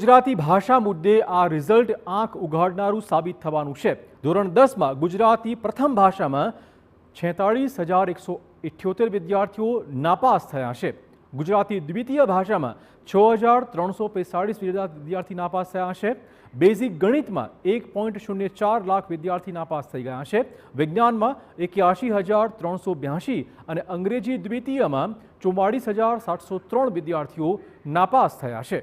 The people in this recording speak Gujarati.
ગુજરાતી ભાષા મુદ્દે આ રિઝલ્ટ આંખ ઉઘાડનારું સાબિત થવાનું છે ધોરણ દસમાં ગુજરાતી પ્રથમ ભાષામાં છેતાળીસ હજાર એકસો ઇઠ્યોતેર વિદ્યાર્થીઓ નાપાસ થયા છે ગુજરાતી દ્વિતીય ભાષામાં છ હજાર ત્રણસો બેતાળીસ વિદ્યાર્થી નાપાસ થયા છે બેઝિક ગણિતમાં એક પોઈન્ટ શૂન્ય ચાર લાખ વિદ્યાર્થી નાપાસ થઈ ગયા છે વિજ્ઞાનમાં એક્યાસી હજાર ત્રણસો બ્યાસી અને અંગ્રેજી દ્વિતીયમાં ચુમ્માળીસ હજાર સાતસો ત્રણ વિદ્યાર્થીઓ નાપાસ થયા છે